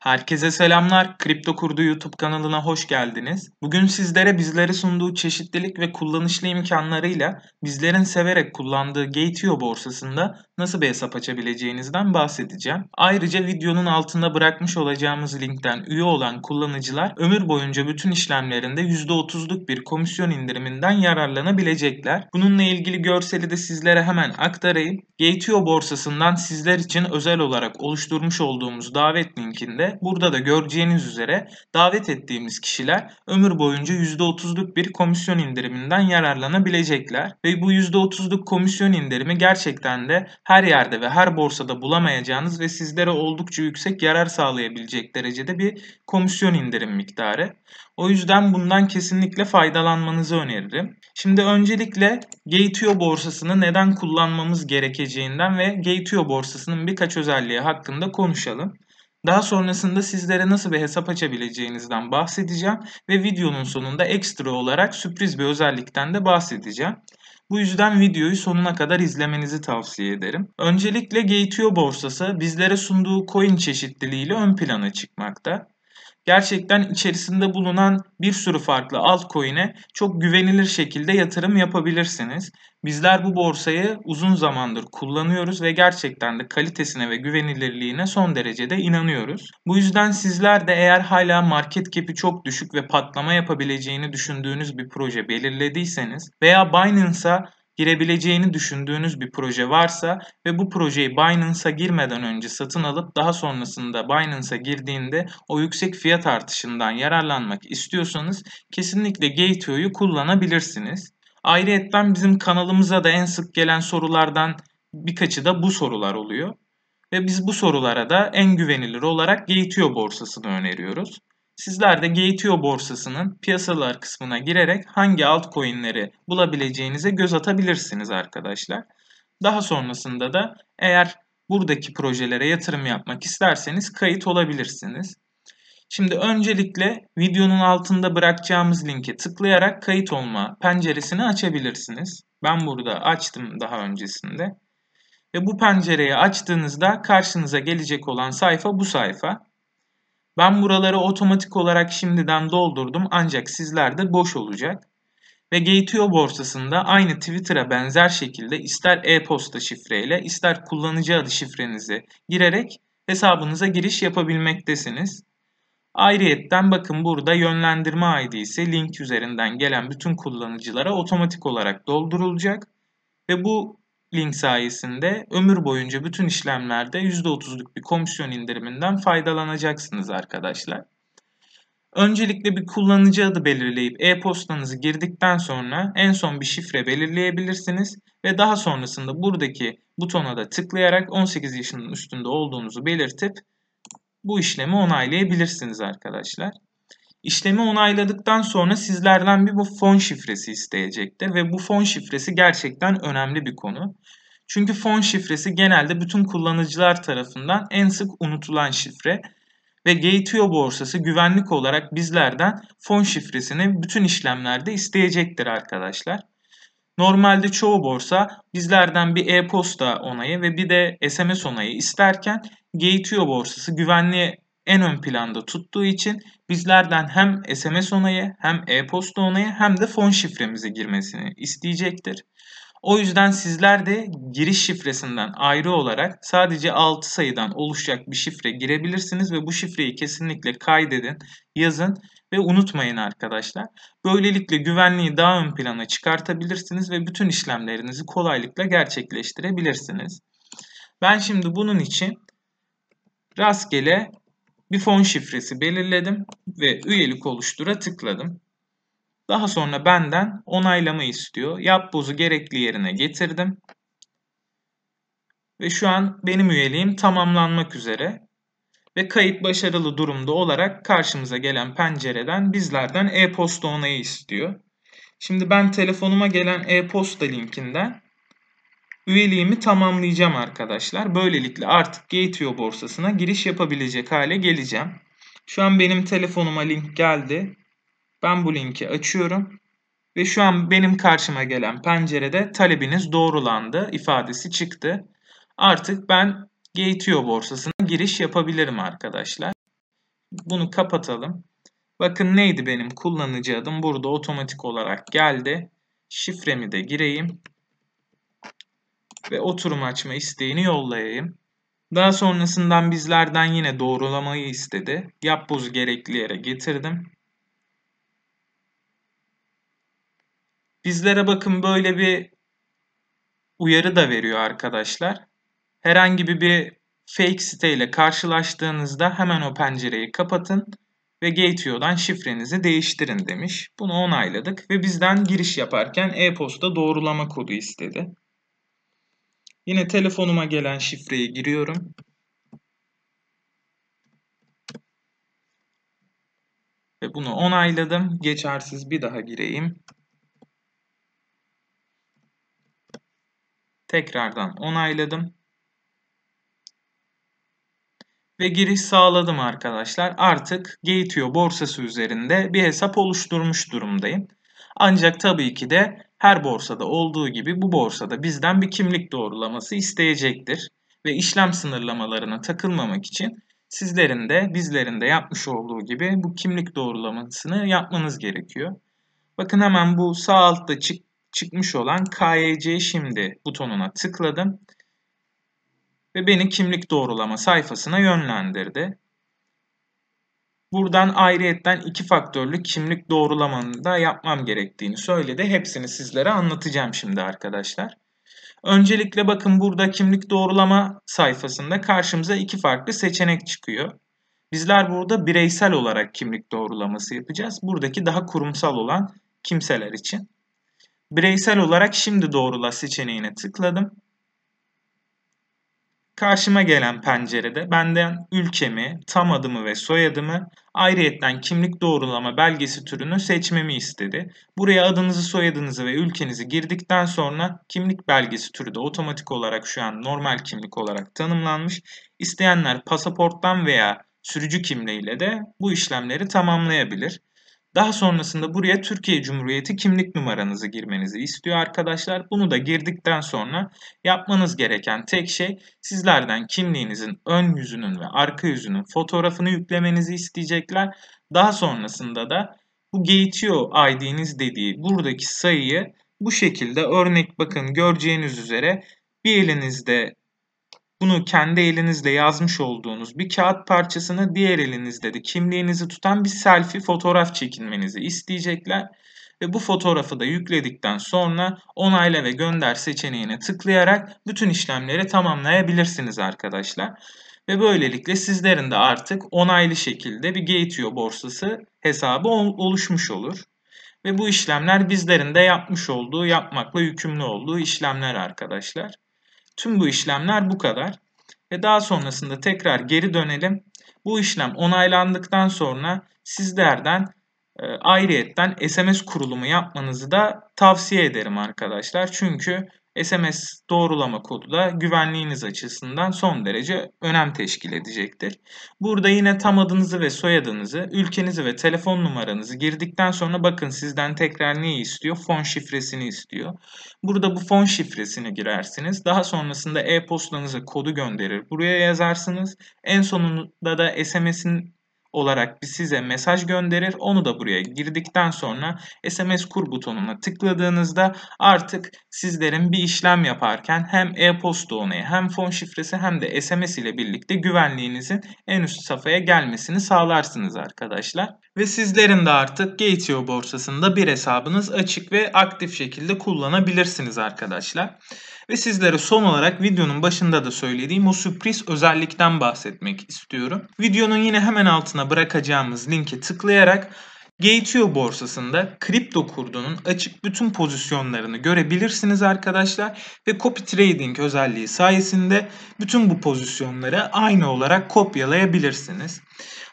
Herkese selamlar. Kripto Kurdu YouTube kanalına hoş geldiniz. Bugün sizlere bizlere sunduğu çeşitlilik ve kullanışlı imkanlarıyla bizlerin severek kullandığı Gateo borsasında nasıl bir hesap açabileceğinizden bahsedeceğim. Ayrıca videonun altında bırakmış olacağımız linkten üye olan kullanıcılar ömür boyunca bütün işlemlerinde %30'luk bir komisyon indiriminden yararlanabilecekler. Bununla ilgili görseli de sizlere hemen aktarayım. Gateo borsasından sizler için özel olarak oluşturmuş olduğumuz davet linkinde burada da göreceğiniz üzere davet ettiğimiz kişiler ömür boyunca %30'luk bir komisyon indiriminden yararlanabilecekler. Ve bu %30'luk komisyon indirimi gerçekten de her yerde ve her borsada bulamayacağınız ve sizlere oldukça yüksek yarar sağlayabilecek derecede bir komisyon indirim miktarı. O yüzden bundan kesinlikle faydalanmanızı öneririm. Şimdi öncelikle Gateo borsasını neden kullanmamız gerekeceğinden ve Gateo borsasının birkaç özelliği hakkında konuşalım. Daha sonrasında sizlere nasıl bir hesap açabileceğinizden bahsedeceğim ve videonun sonunda ekstra olarak sürpriz bir özellikten de bahsedeceğim. Bu yüzden videoyu sonuna kadar izlemenizi tavsiye ederim. Öncelikle Gateo borsası bizlere sunduğu coin çeşitliliğiyle ön plana çıkmakta gerçekten içerisinde bulunan bir sürü farklı altcoin'e çok güvenilir şekilde yatırım yapabilirsiniz. Bizler bu borsayı uzun zamandır kullanıyoruz ve gerçekten de kalitesine ve güvenilirliğine son derecede inanıyoruz. Bu yüzden sizler de eğer hala market cap'i çok düşük ve patlama yapabileceğini düşündüğünüz bir proje belirlediyseniz veya Binance'a girebileceğini düşündüğünüz bir proje varsa ve bu projeyi Binance'a girmeden önce satın alıp daha sonrasında Binance'a girdiğinde o yüksek fiyat artışından yararlanmak istiyorsanız kesinlikle Gateway'u kullanabilirsiniz. Ayrıca bizim kanalımıza da en sık gelen sorulardan birkaçı da bu sorular oluyor. Ve biz bu sorulara da en güvenilir olarak Gateway borsasını öneriyoruz. Sizler de Gateo borsasının piyasalar kısmına girerek hangi altcoin'leri bulabileceğinize göz atabilirsiniz arkadaşlar. Daha sonrasında da eğer buradaki projelere yatırım yapmak isterseniz kayıt olabilirsiniz. Şimdi öncelikle videonun altında bırakacağımız linke tıklayarak kayıt olma penceresini açabilirsiniz. Ben burada açtım daha öncesinde. Ve bu pencereyi açtığınızda karşınıza gelecek olan sayfa bu sayfa. Ben buraları otomatik olarak şimdiden doldurdum ancak sizlerde boş olacak. Ve Gateo borsasında aynı Twitter'a benzer şekilde ister e-posta şifreyle ister kullanıcı adı şifrenizi girerek hesabınıza giriş yapabilmektesiniz. Ayrıyetten bakın burada yönlendirme ise link üzerinden gelen bütün kullanıcılara otomatik olarak doldurulacak ve bu link sayesinde ömür boyunca bütün işlemlerde %30'luk bir komisyon indiriminden faydalanacaksınız arkadaşlar. Öncelikle bir kullanıcı adı belirleyip e-postanızı girdikten sonra en son bir şifre belirleyebilirsiniz ve daha sonrasında buradaki butona da tıklayarak 18 yaşının üstünde olduğunuzu belirtip bu işlemi onaylayabilirsiniz arkadaşlar. İşlemi onayladıktan sonra sizlerden bir bu fon şifresi isteyecektir ve bu fon şifresi gerçekten önemli bir konu. Çünkü fon şifresi genelde bütün kullanıcılar tarafından en sık unutulan şifre ve Gateway borsası güvenlik olarak bizlerden fon şifresini bütün işlemlerde isteyecektir arkadaşlar. Normalde çoğu borsa bizlerden bir e-posta onayı ve bir de SMS onayı isterken Gateway borsası güvenli en ön planda tuttuğu için bizlerden hem SMS onayı hem e-posta onayı hem de fon şifremize girmesini isteyecektir. O yüzden sizler de giriş şifresinden ayrı olarak sadece 6 sayıdan oluşacak bir şifre girebilirsiniz ve bu şifreyi kesinlikle kaydedin, yazın ve unutmayın arkadaşlar. Böylelikle güvenliği daha ön plana çıkartabilirsiniz ve bütün işlemlerinizi kolaylıkla gerçekleştirebilirsiniz. Ben şimdi bunun için rastgele bir fon şifresi belirledim ve üyelik oluştura tıkladım. Daha sonra benden onaylama istiyor. Yap bozu gerekli yerine getirdim. Ve şu an benim üyeliğim tamamlanmak üzere. Ve kayıt başarılı durumda olarak karşımıza gelen pencereden bizlerden e-posta onayı istiyor. Şimdi ben telefonuma gelen e-posta linkinden üyeliğimi tamamlayacağım arkadaşlar. Böylelikle artık Gateway borsasına giriş yapabilecek hale geleceğim. Şu an benim telefonuma link geldi. Ben bu linki açıyorum. Ve şu an benim karşıma gelen pencerede talebiniz doğrulandı ifadesi çıktı. Artık ben Gateo borsasına giriş yapabilirim arkadaşlar. Bunu kapatalım. Bakın neydi benim kullanıcı adım burada otomatik olarak geldi. Şifremi de gireyim ve oturum açma isteğini yollayayım. Daha sonrasından bizlerden yine doğrulamayı istedi. Yap bozu gerekli yere getirdim. Bizlere bakın böyle bir uyarı da veriyor arkadaşlar. Herhangi bir fake site ile karşılaştığınızda hemen o pencereyi kapatın ve GateIO'dan şifrenizi değiştirin demiş. Bunu onayladık ve bizden giriş yaparken e-posta doğrulama kodu istedi. Yine telefonuma gelen şifreyi giriyorum. Ve bunu onayladım. Geçersiz bir daha gireyim. Tekrardan onayladım. Ve giriş sağladım arkadaşlar. Artık Gateo borsası üzerinde bir hesap oluşturmuş durumdayım. Ancak tabii ki de her borsada olduğu gibi bu borsada bizden bir kimlik doğrulaması isteyecektir. Ve işlem sınırlamalarına takılmamak için sizlerin de bizlerin de yapmış olduğu gibi bu kimlik doğrulamasını yapmanız gerekiyor. Bakın hemen bu sağ altta çık çıkmış olan KYC şimdi butonuna tıkladım ve beni kimlik doğrulama sayfasına yönlendirdi. Buradan ayrıyetten iki faktörlü kimlik doğrulamanı da yapmam gerektiğini söyledi. Hepsini sizlere anlatacağım şimdi arkadaşlar. Öncelikle bakın burada kimlik doğrulama sayfasında karşımıza iki farklı seçenek çıkıyor. Bizler burada bireysel olarak kimlik doğrulaması yapacağız. Buradaki daha kurumsal olan kimseler için. Bireysel olarak şimdi doğrula seçeneğine tıkladım. Karşıma gelen pencerede benden ülkemi, tam adımı ve soyadımı, ayrıyetten kimlik doğrulama belgesi türünü seçmemi istedi. Buraya adınızı, soyadınızı ve ülkenizi girdikten sonra kimlik belgesi türü de otomatik olarak şu an normal kimlik olarak tanımlanmış. İsteyenler pasaporttan veya sürücü kimliğiyle de bu işlemleri tamamlayabilir. Daha sonrasında buraya Türkiye Cumhuriyeti kimlik numaranızı girmenizi istiyor arkadaşlar. Bunu da girdikten sonra yapmanız gereken tek şey sizlerden kimliğinizin ön yüzünün ve arka yüzünün fotoğrafını yüklemenizi isteyecekler. Daha sonrasında da bu GTO ID'niz dediği buradaki sayıyı bu şekilde örnek bakın göreceğiniz üzere bir elinizde bunu kendi elinizle yazmış olduğunuz bir kağıt parçasını diğer elinizle de kimliğinizi tutan bir selfie fotoğraf çekinmenizi isteyecekler. Ve bu fotoğrafı da yükledikten sonra onayla ve gönder seçeneğine tıklayarak bütün işlemleri tamamlayabilirsiniz arkadaşlar. Ve böylelikle sizlerin de artık onaylı şekilde bir Gateo borsası hesabı oluşmuş olur. Ve bu işlemler bizlerin de yapmış olduğu, yapmakla yükümlü olduğu işlemler arkadaşlar. Tüm bu işlemler bu kadar. Ve daha sonrasında tekrar geri dönelim. Bu işlem onaylandıktan sonra sizlerden e, ayrıyetten SMS kurulumu yapmanızı da tavsiye ederim arkadaşlar. Çünkü SMS doğrulama kodu da güvenliğiniz açısından son derece önem teşkil edecektir. Burada yine tam adınızı ve soyadınızı, ülkenizi ve telefon numaranızı girdikten sonra bakın sizden tekrar neyi istiyor? Fon şifresini istiyor. Burada bu fon şifresini girersiniz. Daha sonrasında e postanızı kodu gönderir. Buraya yazarsınız. En sonunda da SMS'in olarak size mesaj gönderir. Onu da buraya girdikten sonra SMS kur butonuna tıkladığınızda artık sizlerin bir işlem yaparken hem e-posta onayı hem fon şifresi hem de SMS ile birlikte güvenliğinizin en üst safhaya gelmesini sağlarsınız arkadaşlar. Ve sizlerin de artık Gateo borsasında bir hesabınız açık ve aktif şekilde kullanabilirsiniz arkadaşlar. Ve sizlere son olarak videonun başında da söylediğim o sürpriz özellikten bahsetmek istiyorum. Videonun yine hemen altına bırakacağımız linke tıklayarak Gateo borsasında kripto kurdunun açık bütün pozisyonlarını görebilirsiniz arkadaşlar ve copy trading özelliği sayesinde bütün bu pozisyonları aynı olarak kopyalayabilirsiniz.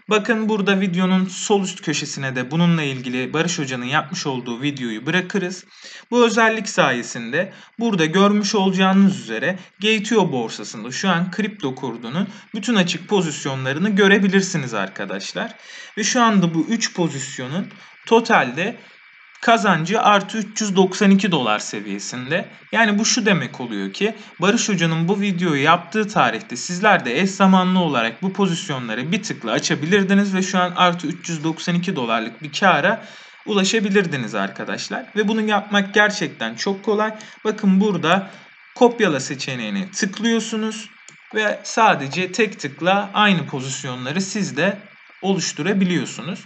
Bakın burada videonun sol üst köşesine de bununla ilgili Barış Hoca'nın yapmış olduğu videoyu bırakırız. Bu özellik sayesinde burada görmüş olacağınız üzere GTO borsasında şu an kripto kurdunun bütün açık pozisyonlarını görebilirsiniz arkadaşlar. Ve şu anda bu 3 pozisyonun totalde kazancı artı 392 dolar seviyesinde. Yani bu şu demek oluyor ki Barış Hoca'nın bu videoyu yaptığı tarihte sizler de eş zamanlı olarak bu pozisyonları bir tıkla açabilirdiniz ve şu an artı 392 dolarlık bir kara ulaşabilirdiniz arkadaşlar. Ve bunu yapmak gerçekten çok kolay. Bakın burada kopyala seçeneğini tıklıyorsunuz ve sadece tek tıkla aynı pozisyonları siz de oluşturabiliyorsunuz.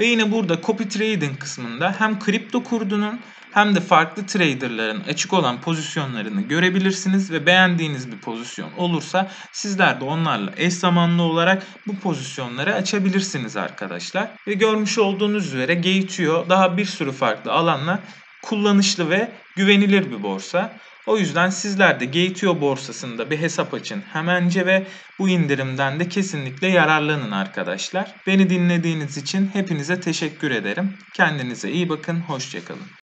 Ve yine burada copy trading kısmında hem kripto kurdunun hem de farklı traderların açık olan pozisyonlarını görebilirsiniz ve beğendiğiniz bir pozisyon olursa sizler de onlarla eş zamanlı olarak bu pozisyonları açabilirsiniz arkadaşlar. Ve görmüş olduğunuz üzere Gateio daha bir sürü farklı alanla kullanışlı ve güvenilir bir borsa. O yüzden sizler de Gateo borsasında bir hesap açın hemence ve bu indirimden de kesinlikle yararlanın arkadaşlar. Beni dinlediğiniz için hepinize teşekkür ederim. Kendinize iyi bakın, hoşçakalın.